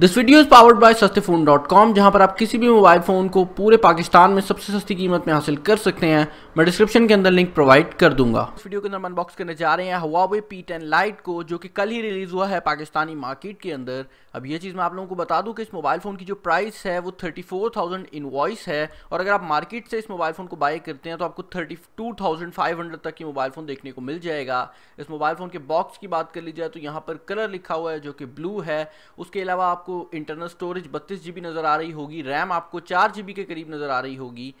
this video is powered by सस्ते phone dot com जहाँ पर आप किसी भी मोबाइल फ़ोन को पूरे पाकिस्तान में सबसे सस्ती कीमत में हासिल कर सकते हैं मैं डिस्क्रिप्शन के अंदर लिंक प्रोवाइड कर दूंगा इस वीडियो के अंदर अनबॉक्स करने जा रहे हैं हवावे पी टेन लाइट को जो कि कल ही रिलीज हुआ है पाकिस्तानी मार्केट के अंदर अब ये चीज़ मैं आप लोगों को बता दूं कि इस मोबाइल फ़ोन की जो प्राइस है वो थर्टी फोर थाउजेंड वॉइस है और अगर आप मार्केट से इस मोबाइल फ़ोन को बाई करते हैं तो आपको thirty two thousand five hundred तक की मोबाइल फ़ोन देखने को मिल जाएगा इस मोबाइल फ़ोन के बॉक्स की बात कर ली जाए तो यहाँ पर कलर लिखा हुआ है जो कि ब्लू है उसके अलावा आपको इंटरनल स्टोरेज बत्तीस जी नज़र आ रही होगी रैम आपको चार जी के करीब नज़र आ रही होगी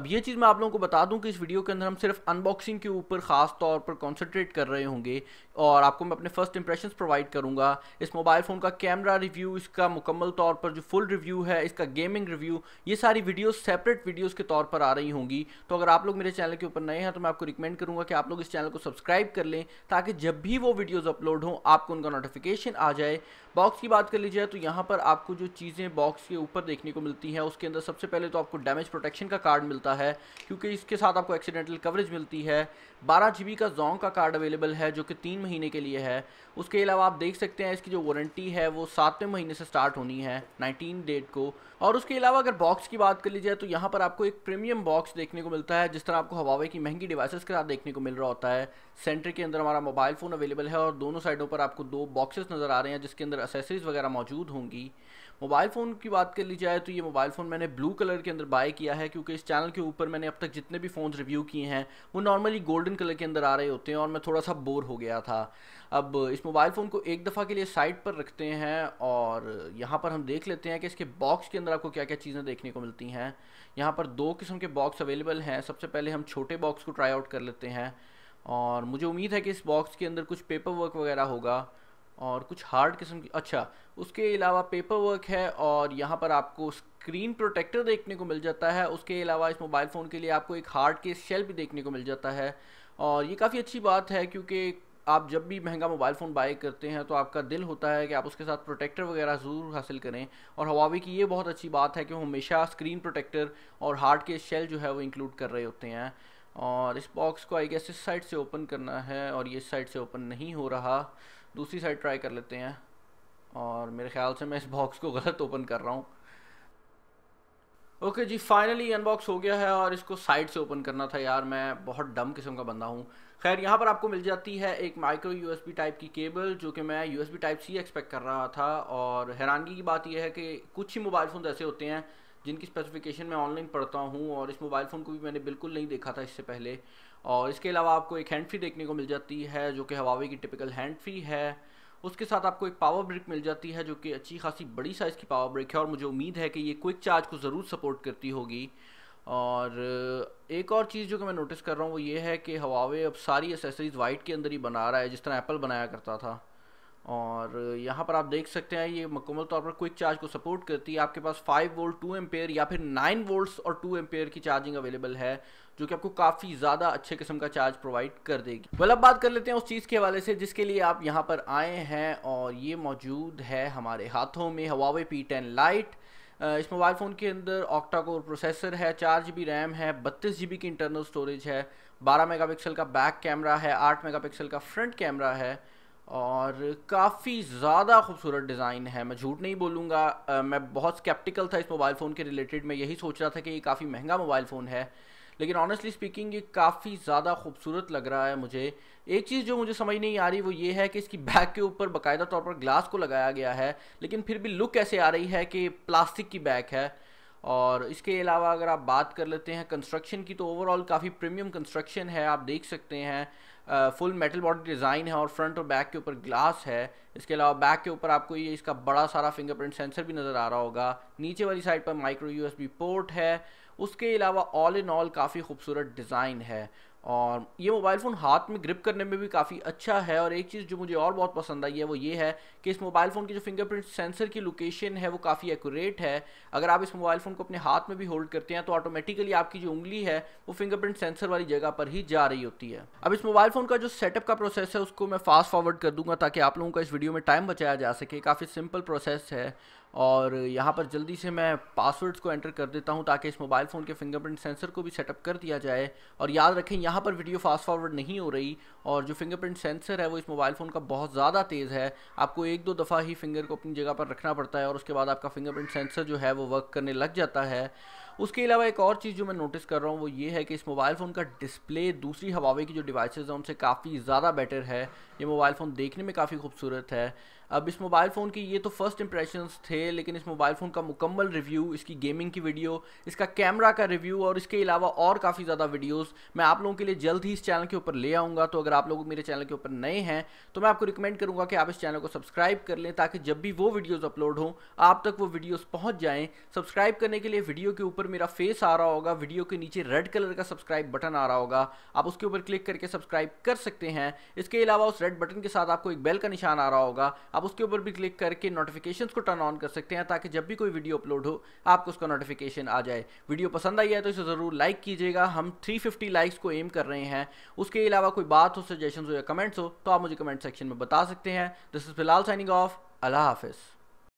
अब ये चीज़ मैं आप लोगों को बता दूँ कि इस वीडियो के अंदर हम सिर्फ अनबॉक्सिंग के ऊपर ख़ास तौर पर कॉन्सेंट्रेट कर रहे होंगे और आपको मैं अपने फ़र्स्ट इंप्रेशन प्रोवाइड करूँगा इस मोबाइल फ़ोन का कैमरा रिव्यू इसका मुकम्मल तौर पर जो फुल रिव्यू है इसका गेमिंग रिव्यू ये सारी वीडियोस सेपरेट वीडियोस के तौर पर आ रही होंगी तो अगर आप लोग मेरे चैनल के ऊपर नए हैं तो मैं आपको रिकमेंड करूँगा कि आप लोग इस चैनल को सब्सक्राइब कर लें ताकि जब भी वो वीडियोज़ अपलोड हों आपको उनका नोटिफिकेशन आ जाए बॉक्स की बात कर ली जाए तो यहाँ पर आपको जो चीज़ें बॉक्स के ऊपर देखने को मिलती हैं उसके अंदर सबसे पहले तो आपको डैमेज प्रोटेक्शन का कार्ड मिलता है क्योंकि इसके साथ आपको एक्सीडेंटल कवरेज मिलती है बारह जी का जोंग का कार्ड अवेलेबल है जो कि तीन महीने के लिए है उसके अलावा आप देख सकते हैं इसकी जो वारंटी है वो सातवें महीने से स्टार्ट होनी है नाइनटीन डेट को और उसके अलावा अगर बॉक्स की बात कर ली जाए तो यहाँ पर आपको एक प्रीमियम बॉक्स देखने को मिलता है जिस तरह आपको हवावे की महंगी डिवाइसेस के साथ देखने को मिल रहा होता है सेंटर के अंदर हमारा मोबाइल फ़ोन अवेलेबल है और दोनों साइडों पर आपको दो बॉक्सेस नज़र आ रहे हैं जिसके अंदर एसेसरीज़ वगैरह मौजूद होंगी मोबाइल फ़ोन की बात कर ली जाए तो ये मोबाइल फ़ोन मैंने ब्लू कलर के अंदर बाय किया है क्योंकि इस चैनल के ऊपर मैंने अब तक जितने भी फ़ोन रिव्यू किए हैं वो नॉर्मली गोल्डन कलर के अंदर आ रहे होते हैं और मैं थोड़ा सा बोर हो गया था अब इस मोबाइल फ़ोन को एक दफ़ा के लिए साइड पर रखते हैं और यहाँ पर हम देख लेते हैं कि इसके बॉक्स के अंदर आपको क्या क्या चीज़ें देखने को मिलती हैं यहाँ पर दो किस्म के बॉक्स अवेलेबल हैं सबसे पहले हम छोटे बॉक्स को ट्राई आउट कर लेते हैं और मुझे उम्मीद है कि इस बॉक्स के अंदर कुछ पेपर वर्क वगैरह होगा और कुछ हार्ड किस्म की अच्छा उसके अलावा पेपर वर्क है और यहाँ पर आपको स्क्रीन प्रोटेक्टर देखने को मिल जाता है उसके अलावा इस मोबाइल फ़ोन के लिए आपको एक हार्ड केस शेल भी देखने को मिल जाता है और ये काफ़ी अच्छी बात है क्योंकि आप जब भी महंगा मोबाइल फ़ोन बाई करते हैं तो आपका दिल होता है कि आप उसके साथ प्रोटेक्टर वगैरह ज़रूर हासिल करें और हवावे की ये बहुत अच्छी बात है कि वो हमेशा स्क्रीन प्रोटेक्टर और हार्ड के शेल जो है वो इंक्लूड कर रहे होते हैं और इस बॉक्स को आई गेस इस साइड से ओपन करना है और ये साइड से ओपन नहीं हो रहा दूसरी साइड ट्राई कर लेते हैं और मेरे ख्याल से मैं इस बॉक्स को गलत ओपन कर रहा हूँ ओके okay, जी फाइनली अनबॉक्स हो गया है और इसको साइड से ओपन करना था यार मैं बहुत डम किस्म का बंदा हूँ खैर यहाँ पर आपको मिल जाती है एक माइक्रो यूएसबी टाइप की केबल जो कि मैं यूएसबी टाइप सी एक्सपेक्ट कर रहा था और हैरानगी की बात यह है कि कुछ ही मोबाइल फ़ोन ऐसे होते हैं जिनकी स्पेसिफिकेशन मैं ऑनलाइन पढ़ता हूँ और इस मोबाइल फ़ोन को भी मैंने बिल्कुल नहीं देखा था इससे पहले और इसके अलावा आपको एक हैंड फ्री देखने को मिल जाती है जो कि हवावे की टिपिकल हैंड फ्री है उसके साथ आपको एक पावर ब्रिक मिल जाती है जो कि अच्छी खासी बड़ी साइज़ की पावर ब्रिक है और मुझे उम्मीद है कि ये क्विक चार्ज को ज़रूर सपोर्ट करती होगी और एक और चीज़ जो कि मैं नोटिस कर रहा हूँ वो ये है कि हवावे अब सारी एसेसरीज़ वाइट के अंदर ही बना रहा है जिस तरह एप्पल बनाया करता था और यहाँ पर आप देख सकते हैं ये मुकम्मल तौर पर क्विक चार्ज को सपोर्ट करती है आपके पास 5 वोल्ट 2 एम्पेयर या फिर 9 वोल्ट्स और 2 एम्पेयर की चार्जिंग अवेलेबल है जो कि आपको काफ़ी ज़्यादा अच्छे किस्म का चार्ज प्रोवाइड कर देगी वेल अब बात कर लेते हैं उस चीज़ के हवाले से जिसके लिए आप यहाँ पर आए हैं और ये मौजूद है हमारे हाथों में हवावे पी टेन लाइट इस मोबाइल फ़ोन के अंदर ऑक्टा कोर प्रोसेसर है चार जी बी रैम है बत्तीस जी बी की इंटरनल स्टोरेज है बारह मेगा पिक्सल का बैक कैमरा है आठ मेगा पिक्सल का फ्रंट कैमरा है और काफ़ी ज़्यादा खूबसूरत डिज़ाइन है मैं झूठ नहीं बोलूँगा मैं बहुत स्केप्टिकल था इस मोबाइल फ़ोन के रिलेटेड मैं यही सोच रहा था कि ये काफ़ी महंगा मोबाइल फ़ोन है लेकिन ऑनेस्टली स्पीकिंग ये काफ़ी ज़्यादा खूबसूरत लग रहा है मुझे एक चीज़ जो मुझे समझ नहीं आ रही वो ये है कि इसकी बैग के ऊपर बाकायदा तौर पर ग्लास को लगाया गया है लेकिन फिर भी लुक ऐसे आ रही है कि प्लास्टिक की बैग है और इसके अलावा अगर आप बात कर लेते हैं कंस्ट्रक्शन की तो ओवरऑल काफ़ी प्रीमियम कंस्ट्रक्शन है आप देख सकते हैं फुल मेटल बॉडी डिज़ाइन है और फ्रंट और बैक के ऊपर ग्लास है इसके अलावा बैक के ऊपर आपको ये इसका बड़ा सारा फिंगरप्रिंट सेंसर भी नज़र आ रहा होगा नीचे वाली साइड पर माइक्रो यूएसबी पोर्ट है उसके अलावा ऑल इन ऑल काफ़ी खूबसूरत डिज़ाइन है और ये मोबाइल फ़ोन हाथ में ग्रिप करने में भी काफ़ी अच्छा है और एक चीज़ जो मुझे और बहुत पसंद आई है वो ये है कि इस मोबाइल फ़ोन की जो फिंगरप्रिंट सेंसर की लोकेशन है वो काफ़ी एक्यूरेट है अगर आप इस मोबाइल फ़ोन को अपने हाथ में भी होल्ड करते हैं तो ऑटोमेटिकली आपकी जो उंगली है वो फिंगरप्रिंट सेंसर वाली जगह पर ही जा रही होती है अब इस मोबाइल फ़ोन का जो सेटअप का प्रोसेस है उसको मैं फास्ट फॉरवर्ड कर दूंगा ताकि आप लोगों का इस वीडियो में टाइम बचाया जा सके काफ़ी सिंपल प्रोसेस है और यहाँ पर जल्दी से मैं पासवर्ड्स को एंटर कर देता हूँ ताकि इस मोबाइल फ़ोन के फिंगरप्रिंट सेंसर को भी सेटअप कर दिया जाए और याद रखें यहाँ पर वीडियो फास्ट फॉरवर्ड नहीं हो रही और जो फिंगरप्रिंट सेंसर है वो इस मोबाइल फ़ोन का बहुत ज़्यादा तेज़ है आपको एक दो दफ़ा ही फिंगर को अपनी जगह पर रखना पड़ता है और उसके बाद आपका फिंगरप्रिंट सेंसर जो है वो वर्क करने लग जाता है उसके अलावा एक और चीज़ जो मैं नोटिस कर रहा हूँ वो ये है कि इस मोबाइल फ़ोन का डिस्प्ले दूसरी हवावे की जो डिवाइसेज हैं उनसे काफ़ी ज़्यादा बेटर है ये मोबाइल फ़ोन देखने में काफ़ी खूबसूरत है अब इस मोबाइल फ़ोन की ये तो फर्स्ट इंप्रेशंस थे लेकिन इस मोबाइल फ़ोन का मुकम्मल रिव्यू इसकी गेमिंग की वीडियो इसका कैमरा का रिव्यू और इसके अलावा और काफ़ी ज़्यादा वीडियोस मैं आप लोगों के लिए जल्द ही इस चैनल के ऊपर ले आऊँगा तो अगर आप लोग मेरे चैनल के ऊपर नए हैं तो मैं आपको रिकमेंड करूँगा कि आप इस चैनल को सब्सक्राइब कर लें ताकि जब भी वो वीडियोज़ अपलोड हों आप तक वो वीडियोज़ पहुँच जाएँ सब्सक्राइब करने के लिए वीडियो के ऊपर मेरा फेस आ रहा होगा वीडियो के नीचे रेड कलर का सब्सक्राइब बटन आ रहा होगा आप उसके ऊपर क्लिक करके सब्सक्राइब कर सकते हैं इसके अलावा उस रेड बटन के साथ आपको एक बेल का निशान आ रहा होगा आप आप उसके ऊपर भी क्लिक करके नोटिफिकेशन को टर्न ऑन कर सकते हैं ताकि जब भी कोई वीडियो अपलोड हो आपको उसका नोटिफिकेशन आ जाए वीडियो पसंद आई है तो इसे ज़रूर लाइक कीजिएगा हम 350 लाइक्स को एम कर रहे हैं उसके अलावा कोई बात हो सजेशन हो या कमेंट्स हो तो आप मुझे कमेंट सेक्शन में बता सकते हैं दिस इज़ फिलहाल साइनिंग ऑफ अल्लाह हाफिज़